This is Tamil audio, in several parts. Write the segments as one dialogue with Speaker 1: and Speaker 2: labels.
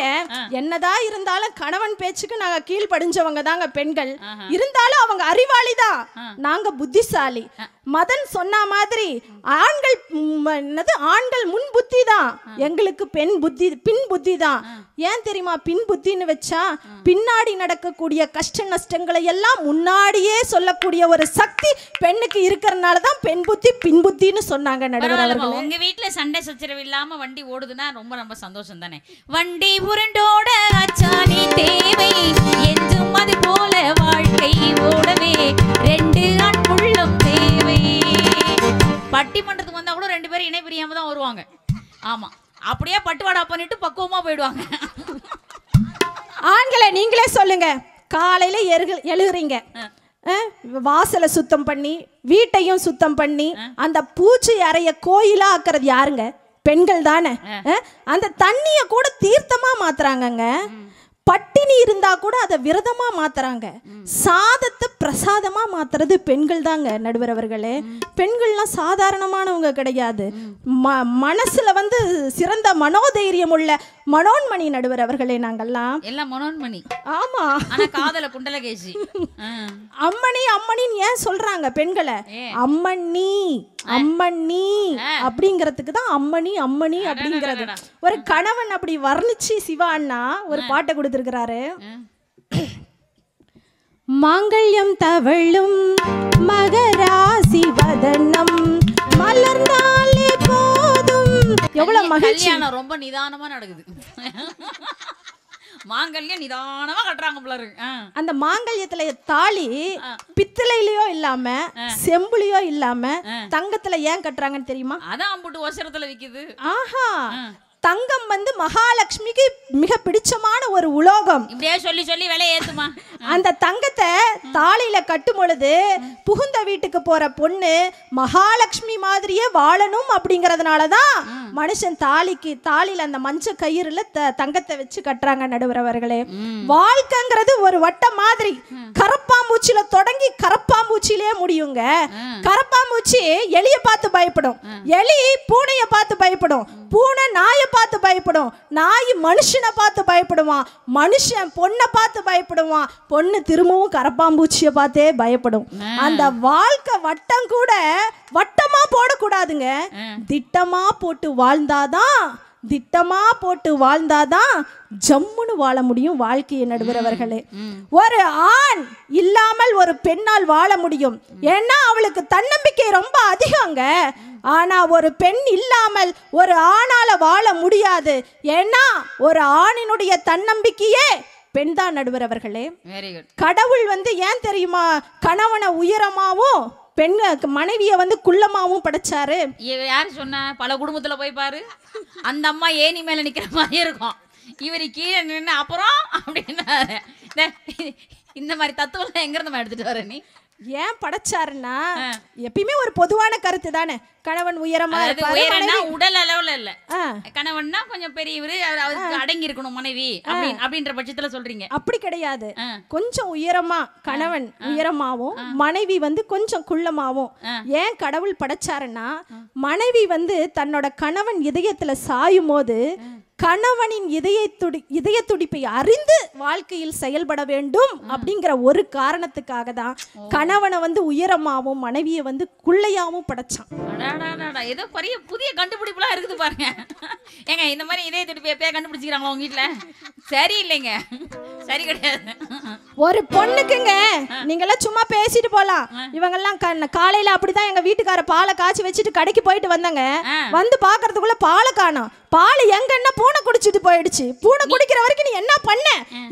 Speaker 1: இல்லைங்க என்னதான் இருந்தாலும் கணவன் பேச்சுக்கு நாங்க கீழ்படிஞ்சவங்க தாங்க பெண்கள் இருந்தாலும் அவங்க அறிவாளி தான் நாங்க புத்திசாலி மதன் சொன்ன மாதிரி ஆண்கள் என்னது ஆண்கள் முன் புத்தி தான் எங்களுக்கு பெண் புத்தி பின் புத்தி தான் ஏன் தெரியுமா பின் புத்தின்னு வச்சா பின்னாடி நடக்கக்கூடிய கஷ்ட நஷ்டங்களை எல்லாம் முன்னாடியே சொல்லக்கூடிய ஒரு சக்தி பெண்ணுக்கு இருக்கிறதுனால தான் பெண் புத்தி பின் புத்தின்னு சொன்னாங்க நடுவர் உங்க
Speaker 2: வீட்டுல சண்டை சச்சரவு இல்லாம வண்டி ஓடுதுன்னா ரொம்ப ரொம்ப சந்தோஷம் தானே வண்டி உருண்டோட
Speaker 1: ஆண்களை நீங்களே சொல்லுங்க காலையில வாசலை சுத்தம் பண்ணி வீட்டையும் சுத்தம் பண்ணி அந்த பூச்சி அறைய கோயிலா ஆக்குறது யாருங்க பெண்கள் தானே அந்த தண்ணிய கூட தீர்த்த மாத்துறாங்கங்க பட்டினி இருந்தா கூட அதை விரதமா மாத்துறாங்க சாதத்தை பிரசாதமா மாத்துறது பெண்கள் தாங்க நடுவர் அவர்களே பெண்கள்லாம் சாதாரணமானவங்க கிடையாது ம மனசுல வந்து சிறந்த மனோதைரியம் உள்ள மனோன்மணி நடுவர் அவர்களே நாங்கெல்லாம்
Speaker 2: எல்லாம் மனோன்மணி ஆமா காதல குண்டலகேஜி
Speaker 1: அம்மணி அம்மணின்னு ஏன் சொல்றாங்க பெண்களை அம்மணி அம்மணி அப்படிங்கிறதுக்கு தான் அம்மணி அம்மணி அப்படிங்கிறது ஒரு கணவன் அப்படி வர்ணிச்சு சிவான்னா ஒரு பாட்டை கொடுத்து வந்திருக்கிறாரு மாங்கல்யம் தவழும் மகராசி வதனம் மலர்ந்தாலே
Speaker 2: போதும்
Speaker 1: எவ்வளவு மகிழ்ச்சியான
Speaker 2: ரொம்ப நிதானமா நடக்குது மாங்கல்யம் நிதானமா கட்டுறாங்க பிள்ளரு
Speaker 1: அந்த மாங்கல்யத்துல தாலி பித்தளையிலயோ இல்லாம செம்புலயோ இல்லாம தங்கத்துல ஏன் கட்டுறாங்கன்னு தெரியுமா
Speaker 2: அதான் போட்டு ஒசரத்துல விக்குது ஆஹா
Speaker 1: தங்கம் வந்து மகாலட்சுமிக்கு மிக பிடிச்ச ஒரு உலோகம்
Speaker 2: இப்படியே சொல்லி சொல்லி விலை ஏத்துமா அந்த
Speaker 1: தங்கத்தை தாலியில கட்டும் பொழுது புகுந்த வீட்டுக்கு போற பொண்ணு மகாலட்சுமி மாதிரியே வாழணும் அப்படிங்கறதுனாலதான் மனுஷன் தாலிக்கு தாலியில அந்த மஞ்ச கயிறுல தங்கத்தை வச்சு கட்டுறாங்க நடுவரவர்களே வாழ்க்கைங்கிறது ஒரு வட்டம் மாதிரி கரப்பாம்பூச்சியில தொடங்கி கரப்பாம்பூச்சியிலே முடியுங்க கரப்பாம்பூச்சி எலிய பார்த்து பயப்படும் எலி பூனைய பார்த்து பயப்படும் பூனை நாய பார்த்து பயப்படும் நாய் மனுஷனை பார்த்து பயப்படுவான் மனுஷன் பொண்ணை பார்த்து பயப்படுவான் பொண்ணு திரும்பவும் கரப்பாம்பூச்சியை பார்த்தே பயப்படும் அந்த வாழ்க்கை வட்டம் கூட வட்டமா போடக்கூடாதுங்க திட்டமா போட்டு வாழ்ந்தாதான் திட்டமா போட்டு வாழ்ந்தாதான் ஜம்முன்னு வாழ முடியும் வாழ்க்கையை நடுவுறவர்களே ஒரு ஆண் இல்லாமல் ஒரு பெண்ணால் வாழ முடியும் ஏன்னா அவளுக்கு தன்னம்பிக்கை ரொம்ப அதிகங்க ஆனா ஒரு பெண் இல்லாமல் ஒரு ஆணால வாழ முடியாது ஏன்னா ஒரு ஆணினுடைய தன்னம்பிக்கையே பெண் தான் நடுவர் அவர்களே கடவுள் வந்து ஏன் தெரியுமா கணவனை உயரமாவும் பெண் மனைவிய வந்து குள்ளமாவும் படைச்சாரு
Speaker 2: யார் சொன்ன பல குடும்பத்துல போய் பாரு அந்த அம்மா ஏனி மேல நிக்கிற மாதிரி இருக்கும் இவரு கீழே நின்று அப்புறம் அப்படின்னா இந்த மாதிரி தத்துவம் எங்க இருந்து எடுத்துட்டு வர நீ ஏன் படைச்சாருன்னா
Speaker 1: எப்பயுமே ஒரு பொதுவான கருத்து தானே கணவன்
Speaker 2: உயரமா உடல் அளவுல இல்ல கணவன்னா கொஞ்சம் பெரியவர் அடங்கி இருக்கணும் மனைவி அப்படின்ற பட்சத்துல சொல்றீங்க அப்படி கிடையாது கொஞ்சம் உயரமா கணவன்
Speaker 1: உயரமாவும் மனைவி வந்து கொஞ்சம் குள்ளமாவும் ஏன் கடவுள் படைச்சாருன்னா மனைவி வந்து தன்னோட கணவன் இதயத்துல சாயும் போது கணவனின் இதய துடி இதய துடிப்பை அறிந்து வாழ்க்கையில் செயல்பட வேண்டும் அப்படிங்கிற ஒரு காரணத்துக்காக தான் கணவனை வந்து உயரமாகவும் மனைவியை வந்து குள்ளையாகவும் படைச்சான்
Speaker 2: ஏதோ பெரிய புதிய கண்டுபிடிப்புலாம் இருக்குது பாருங்க ஏங்க இந்த மாதிரி இதய துடிப்பை எப்பயா கண்டுபிடிச்சிக்கிறாங்களா உங்க வீட்டுல சரி இல்லைங்க சரி கிடையாது
Speaker 1: ஒரு பொண்ணுக்குங்க நீங்களாம் சும்மா பேசிட்டு போலாம் இவங்கெல்லாம் காலையில அப்படிதான் எங்க வீட்டுக்கார பாலை காய்ச்சி வச்சுட்டு கடைக்கு போயிட்டு வந்தாங்க வந்து பாக்குறதுக்குள்ள பாலை காணும் பால் எங்கன்னா பூனை குடிச்சிட்டு போயிடுச்சு பூனை குடிக்கிற வரைக்கும் நீ என்ன பண்ண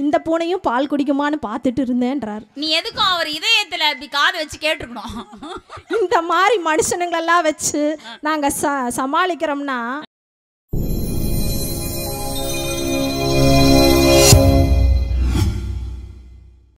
Speaker 1: இந்த பூனையும் பால் குடிக்குமான்னு பார்த்துட்டு இருந்தேன்றார்
Speaker 2: நீ எதுக்கும் அவர் இதயத்துல அப்படி காது வச்சு கேட்டுருக்கணும்
Speaker 1: இந்த மாதிரி மனுஷனுங்களெல்லாம் வச்சு நாங்க ச சமாளிக்கிறோம்னா